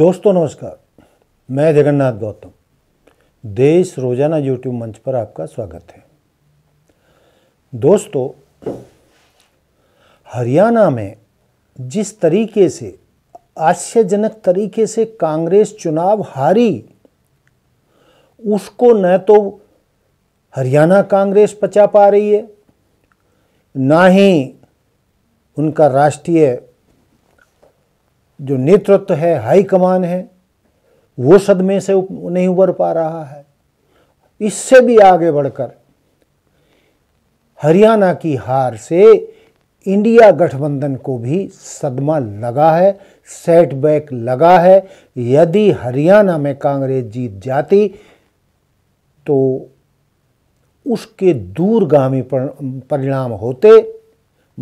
दोस्तों नमस्कार मैं जगन्नाथ गौतम देश रोजाना यूट्यूब मंच पर आपका स्वागत है दोस्तों हरियाणा में जिस तरीके से आश्चर्यजनक तरीके से कांग्रेस चुनाव हारी उसको न तो हरियाणा कांग्रेस पचा पा रही है ना ही उनका राष्ट्रीय जो नेतृत्व है हाईकमान है वो सदमे से नहीं उबर पा रहा है इससे भी आगे बढ़कर हरियाणा की हार से इंडिया गठबंधन को भी सदमा लगा है सेटबैक लगा है यदि हरियाणा में कांग्रेस जीत जाती तो उसके दूरगामी परिणाम होते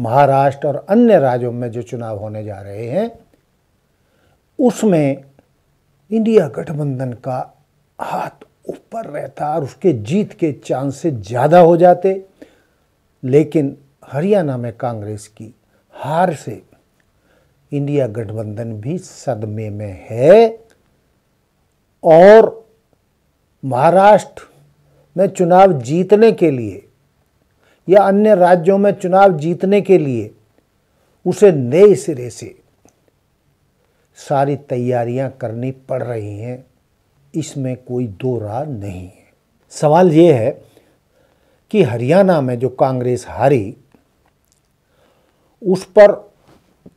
महाराष्ट्र और अन्य राज्यों में जो चुनाव होने जा रहे हैं उसमें इंडिया गठबंधन का हाथ ऊपर रहता और उसके जीत के चांसेस ज़्यादा हो जाते लेकिन हरियाणा में कांग्रेस की हार से इंडिया गठबंधन भी सदमे में है और महाराष्ट्र में चुनाव जीतने के लिए या अन्य राज्यों में चुनाव जीतने के लिए उसे नए सिरे से सारी तैयारियां करनी पड़ रही हैं इसमें कोई दो राह नहीं है सवाल ये है कि हरियाणा में जो कांग्रेस हारी उस पर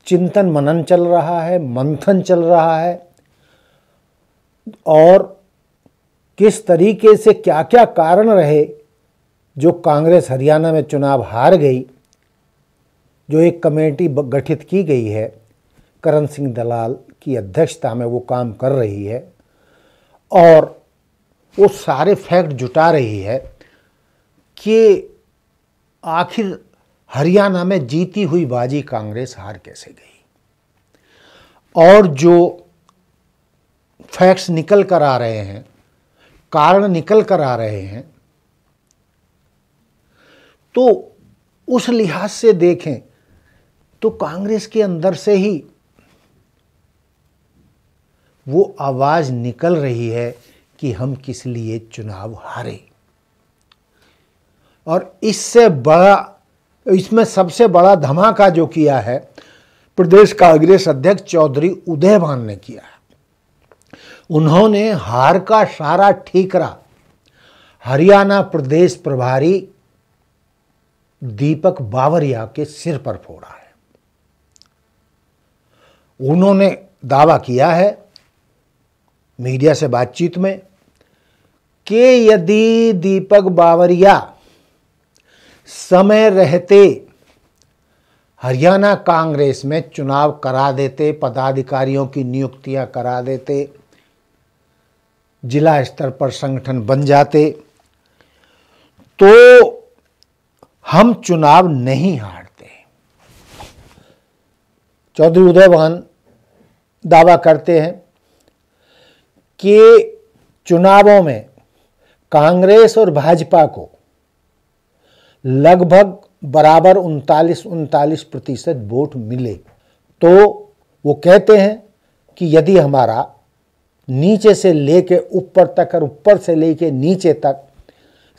चिंतन मनन चल रहा है मंथन चल रहा है और किस तरीके से क्या क्या कारण रहे जो कांग्रेस हरियाणा में चुनाव हार गई जो एक कमेटी गठित की गई है करण सिंह दलाल की अध्यक्षता में वो काम कर रही है और वो सारे फैक्ट जुटा रही है कि आखिर हरियाणा में जीती हुई बाजी कांग्रेस हार कैसे गई और जो फैक्ट्स निकल कर आ रहे हैं कारण निकल कर आ रहे हैं तो उस लिहाज से देखें तो कांग्रेस के अंदर से ही वो आवाज़ निकल रही है कि हम किस लिए चुनाव हारे और इससे बड़ा इसमें सबसे बड़ा धमाका जो किया है प्रदेश कांग्रेस अध्यक्ष चौधरी उदयभान ने किया है उन्होंने हार का सारा ठीकरा हरियाणा प्रदेश प्रभारी दीपक बावरिया के सिर पर फोड़ा है उन्होंने दावा किया है मीडिया से बातचीत में कि यदि दीपक बावरिया समय रहते हरियाणा कांग्रेस में चुनाव करा देते पदाधिकारियों की नियुक्तियां करा देते जिला स्तर पर संगठन बन जाते तो हम चुनाव नहीं हारते चौधरी उदयवान दावा करते हैं के चुनावों में कांग्रेस और भाजपा को लगभग बराबर उनतालीस उनतालीस प्रतिशत वोट मिले तो वो कहते हैं कि यदि हमारा नीचे से लेके ऊपर तक और ऊपर से लेके नीचे तक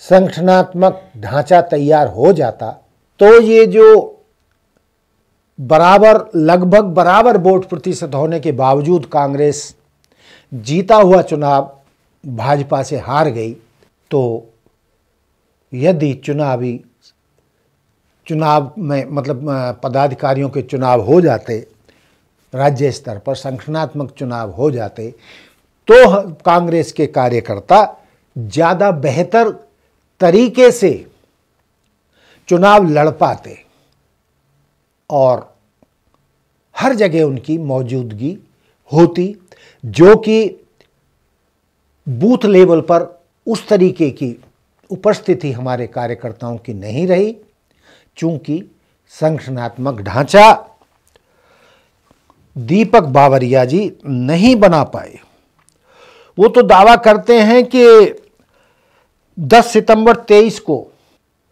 संगठनात्मक ढांचा तैयार हो जाता तो ये जो बराबर लगभग बराबर वोट प्रतिशत होने के बावजूद कांग्रेस जीता हुआ चुनाव भाजपा से हार गई तो यदि चुनावी चुनाव में मतलब पदाधिकारियों के चुनाव हो जाते राज्य स्तर पर संगठनात्मक चुनाव हो जाते तो कांग्रेस के कार्यकर्ता ज़्यादा बेहतर तरीके से चुनाव लड़ पाते और हर जगह उनकी मौजूदगी होती जो कि बूथ लेवल पर उस तरीके की उपस्थिति हमारे कार्यकर्ताओं की नहीं रही चूंकि संगठनात्मक ढांचा दीपक बावरिया जी नहीं बना पाए वो तो दावा करते हैं कि 10 सितंबर 23 को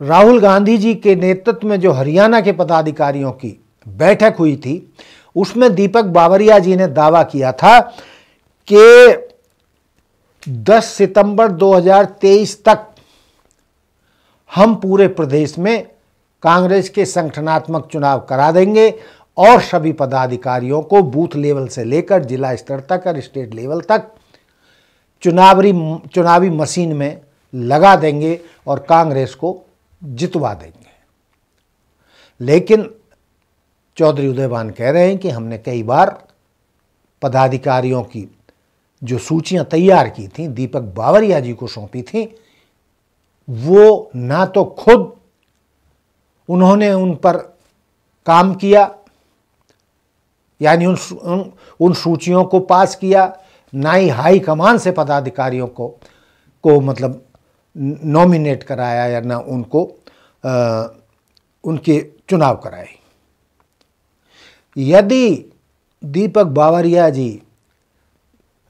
राहुल गांधी जी के नेतृत्व में जो हरियाणा के पदाधिकारियों की बैठक हुई थी उसमें दीपक बावरिया जी ने दावा किया था कि 10 सितंबर 2023 तक हम पूरे प्रदेश में कांग्रेस के संगठनात्मक चुनाव करा देंगे और सभी पदाधिकारियों को बूथ लेवल से लेकर जिला स्तर तक और स्टेट लेवल तक चुनावी चुनावी मशीन में लगा देंगे और कांग्रेस को जितवा देंगे लेकिन चौधरी उदयवान कह रहे हैं कि हमने कई बार पदाधिकारियों की जो सूचियां तैयार की थी दीपक बावरिया जी को सौंपी थी वो ना तो खुद उन्होंने उन पर काम किया यानी उन उन, सूचियों को पास किया ना ही हाई कमान से पदाधिकारियों को को मतलब नॉमिनेट कराया या ना उनको आ, उनके चुनाव कराए यदि दीपक बावरिया जी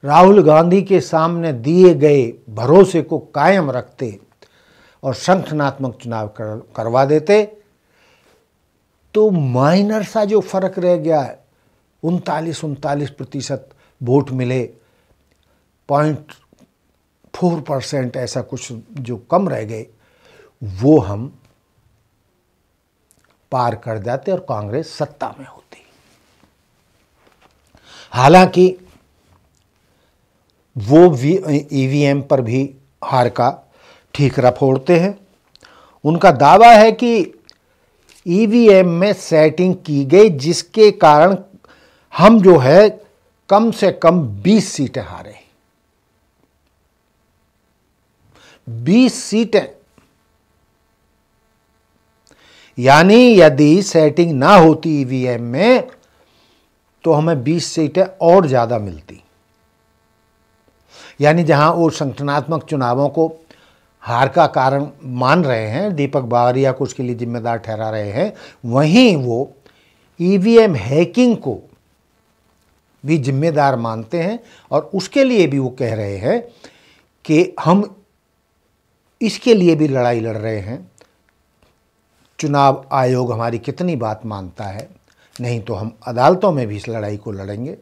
राहुल गांधी के सामने दिए गए भरोसे को कायम रखते और संगठनात्मक चुनाव कर, करवा देते तो माइनर सा जो फर्क रह गया है उनतालीस उनतालीस प्रतिशत वोट मिले पॉइंट फोर परसेंट ऐसा कुछ जो कम रह गए वो हम पार कर जाते और कांग्रेस सत्ता में होती हालांकि वो वी ई e पर भी हार का ठीकरा फोड़ते हैं उनका दावा है कि ईवीएम e में सेटिंग की गई जिसके कारण हम जो है कम से कम 20 सीटें हारे 20 सीटें यानी यदि सेटिंग ना होती ईवीएम e में तो हमें 20 सीटें और ज़्यादा मिलती यानी जहां वो संगठनात्मक चुनावों को हार का कारण मान रहे हैं दीपक बावरिया को उसके लिए जिम्मेदार ठहरा रहे हैं वहीं वो ईवीएम e हैकिंग को भी जिम्मेदार मानते हैं और उसके लिए भी वो कह रहे हैं कि हम इसके लिए भी लड़ाई लड़ रहे हैं चुनाव आयोग हमारी कितनी बात मानता है नहीं तो हम अदालतों में भी इस लड़ाई को लड़ेंगे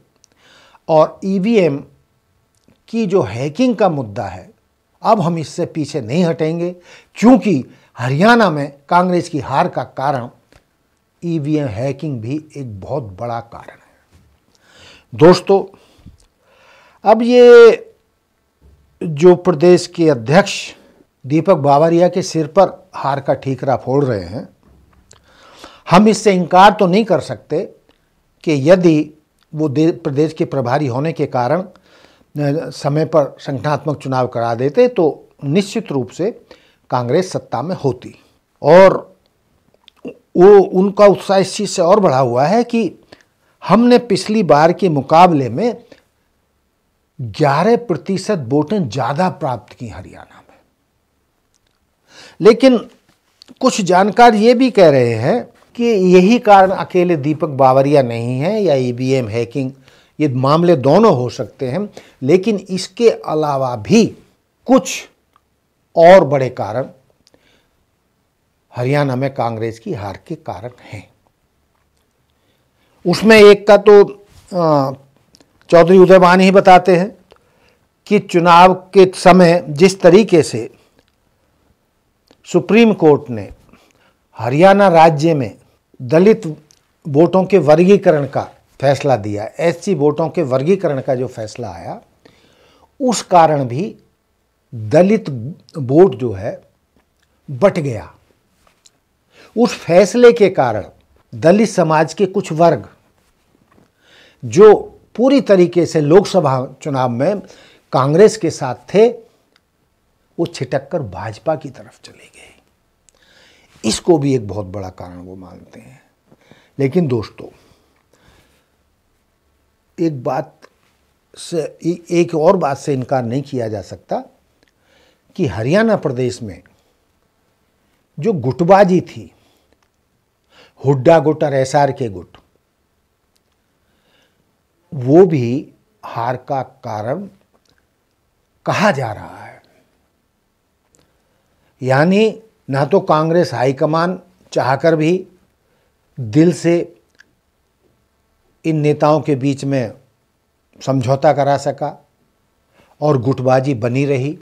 और ईवीएम e कि जो हैकिंग का मुद्दा है अब हम इससे पीछे नहीं हटेंगे क्योंकि हरियाणा में कांग्रेस की हार का कारण ईवीएम हैकिंग भी एक बहुत बड़ा कारण है दोस्तों अब ये जो प्रदेश के अध्यक्ष दीपक बावरिया के सिर पर हार का ठीकरा फोड़ रहे हैं हम इससे इनकार तो नहीं कर सकते कि यदि वो प्रदेश के प्रभारी होने के कारण समय पर संगठनात्मक चुनाव करा देते तो निश्चित रूप से कांग्रेस सत्ता में होती और वो उनका उत्साह इस चीज़ से और बढ़ा हुआ है कि हमने पिछली बार के मुकाबले में 11 प्रतिशत वोटें ज़्यादा प्राप्त की हरियाणा में लेकिन कुछ जानकार ये भी कह रहे हैं कि यही कारण अकेले दीपक बावरिया नहीं है या ईवीएम हैकिंग ये मामले दोनों हो सकते हैं लेकिन इसके अलावा भी कुछ और बड़े कारण हरियाणा में कांग्रेस की हार के कारण हैं उसमें एक का तो चौधरी उदयवानी ही बताते हैं कि चुनाव के समय जिस तरीके से सुप्रीम कोर्ट ने हरियाणा राज्य में दलित वोटों के वर्गीकरण का फैसला दिया एससी वोटों के वर्गीकरण का जो फैसला आया उस कारण भी दलित वोट जो है बट गया उस फैसले के कारण दलित समाज के कुछ वर्ग जो पूरी तरीके से लोकसभा चुनाव में कांग्रेस के साथ थे वो छिटक कर भाजपा की तरफ चले गए इसको भी एक बहुत बड़ा कारण वो मानते हैं लेकिन दोस्तों एक बात से एक और बात से इनकार नहीं किया जा सकता कि हरियाणा प्रदेश में जो गुटबाजी थी हुड्डा गुट और एस के गुट वो भी हार का कारण कहा जा रहा है यानी ना तो कांग्रेस हाईकमान चाहकर भी दिल से इन नेताओं के बीच में समझौता करा सका और गुटबाजी बनी रही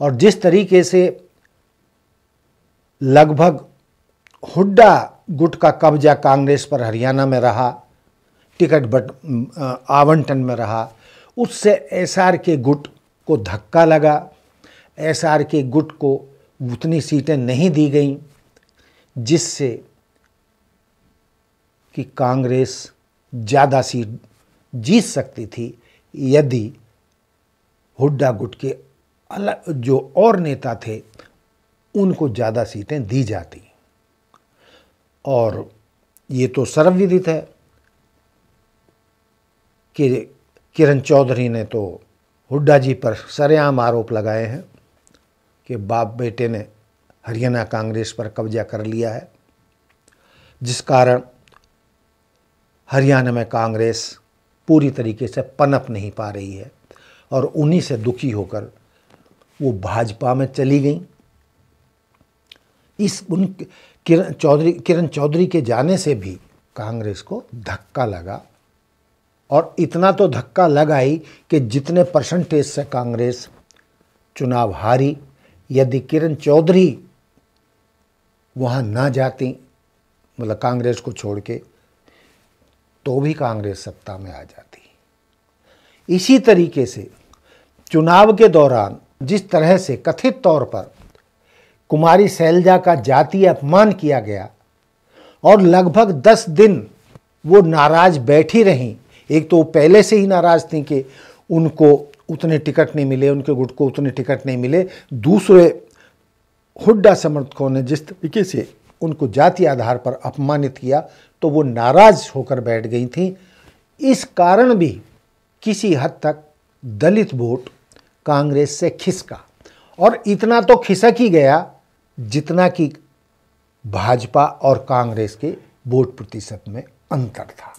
और जिस तरीके से लगभग हुड्डा गुट का कब्जा कांग्रेस पर हरियाणा में रहा टिकट बट आवंटन में रहा उससे एसआर के गुट को धक्का लगा एसआर के गुट को उतनी सीटें नहीं दी गईं जिससे कि कांग्रेस ज़्यादा सीट जीत सकती थी यदि हुड्डा गुट के अलग जो और नेता थे उनको ज़्यादा सीटें दी जाती और ये तो सर्वविदित है कि किरण चौधरी ने तो हुड्डा जी पर सरेआम आरोप लगाए हैं कि बाप बेटे ने हरियाणा कांग्रेस पर कब्जा कर लिया है जिस कारण हरियाणा में कांग्रेस पूरी तरीके से पनप नहीं पा रही है और उन्हीं से दुखी होकर वो भाजपा में चली गई इस उन किरण चौधरी किरण चौधरी के जाने से भी कांग्रेस को धक्का लगा और इतना तो धक्का लगा ही कि जितने परसेंटेज से कांग्रेस चुनाव हारी यदि किरण चौधरी वहाँ ना जाती मतलब कांग्रेस को छोड़ के तो भी कांग्रेस सत्ता में आ जाती इसी तरीके से चुनाव के दौरान जिस तरह से कथित तौर पर कुमारी सैलजा का जातीय अपमान किया गया और लगभग दस दिन वो नाराज बैठी रहीं एक तो वो पहले से ही नाराज थी कि उनको उतने टिकट नहीं मिले उनके गुट को उतने टिकट नहीं मिले दूसरे हुड्डा समर्थकों ने जिस तरीके से उनको जाति आधार पर अपमानित किया तो वो नाराज होकर बैठ गई थी इस कारण भी किसी हद तक दलित वोट कांग्रेस से खिसका और इतना तो खिसक ही गया जितना कि भाजपा और कांग्रेस के वोट प्रतिशत में अंतर था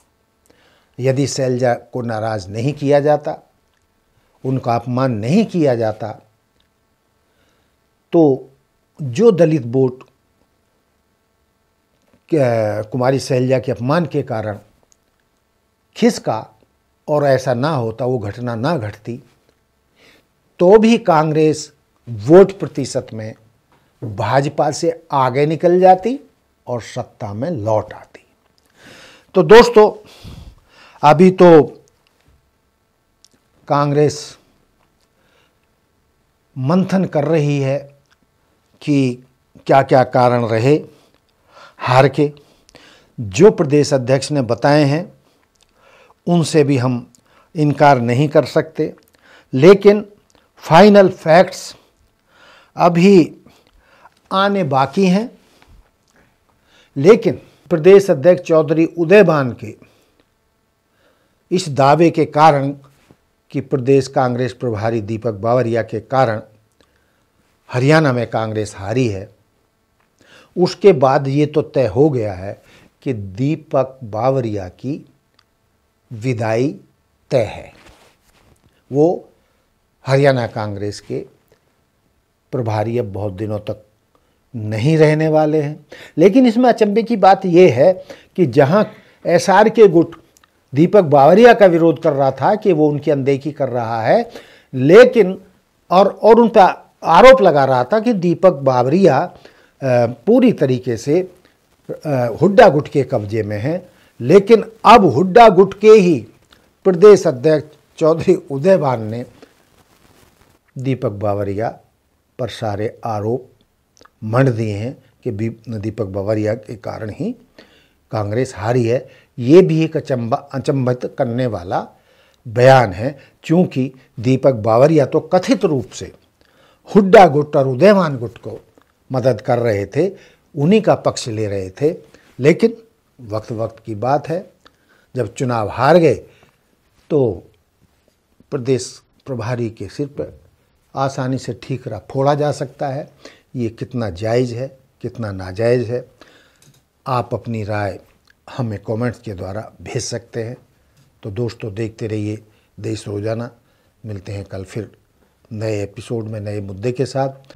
यदि शैलजा को नाराज नहीं किया जाता उनका अपमान नहीं किया जाता तो जो दलित वोट कुमारी सहेलिया के अपमान के कारण खिसका और ऐसा ना होता वो घटना ना घटती तो भी कांग्रेस वोट प्रतिशत में भाजपा से आगे निकल जाती और सत्ता में लौट आती तो दोस्तों अभी तो कांग्रेस मंथन कर रही है कि क्या क्या कारण रहे हार के जो प्रदेश अध्यक्ष ने बताए हैं उनसे भी हम इनकार नहीं कर सकते लेकिन फाइनल फैक्ट्स अभी आने बाकी हैं लेकिन प्रदेश अध्यक्ष चौधरी उदयबान के इस दावे के कारण कि प्रदेश कांग्रेस प्रभारी दीपक बावरिया के कारण हरियाणा में कांग्रेस हारी है उसके बाद ये तो तय हो गया है कि दीपक बावरिया की विदाई तय है वो हरियाणा कांग्रेस के प्रभारी अब बहुत दिनों तक नहीं रहने वाले हैं लेकिन इसमें अचंभे की बात यह है कि जहां एसआर के गुट दीपक बावरिया का विरोध कर रहा था कि वो उनकी अनदेखी कर रहा है लेकिन और और उन पर आरोप लगा रहा था कि दीपक बावरिया पूरी तरीके से हुड्डा गुट के कब्जे में है लेकिन अब हुड्डा गुट के ही प्रदेश अध्यक्ष चौधरी उदयवान ने दीपक बावरिया पर सारे आरोप मंड दिए हैं कि दीपक बावरिया के कारण ही कांग्रेस हारी है ये भी एक अचंबा अचंभित करने वाला बयान है क्योंकि दीपक बावरिया तो कथित रूप से हुड्डा गुट और उदयवान गुट को मदद कर रहे थे उन्हीं का पक्ष ले रहे थे लेकिन वक्त वक्त की बात है जब चुनाव हार गए तो प्रदेश प्रभारी के सिर पर आसानी से ठीकरा फोड़ा जा सकता है ये कितना जायज़ है कितना नाजायज़ है आप अपनी राय हमें कमेंट्स के द्वारा भेज सकते हैं तो दोस्तों देखते रहिए देश रोज़ाना मिलते हैं कल फिर नए एपिसोड में नए मुद्दे के साथ